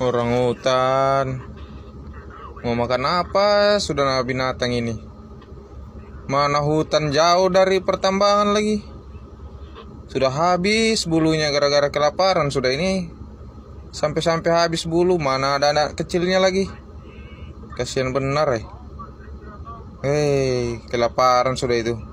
orang hutan mau makan apa sudah binatang ini mana hutan jauh dari pertambangan lagi sudah habis bulunya gara-gara kelaparan sudah ini sampai-sampai habis bulu mana ada anak kecilnya lagi kasihan benar eh hey, kelaparan sudah itu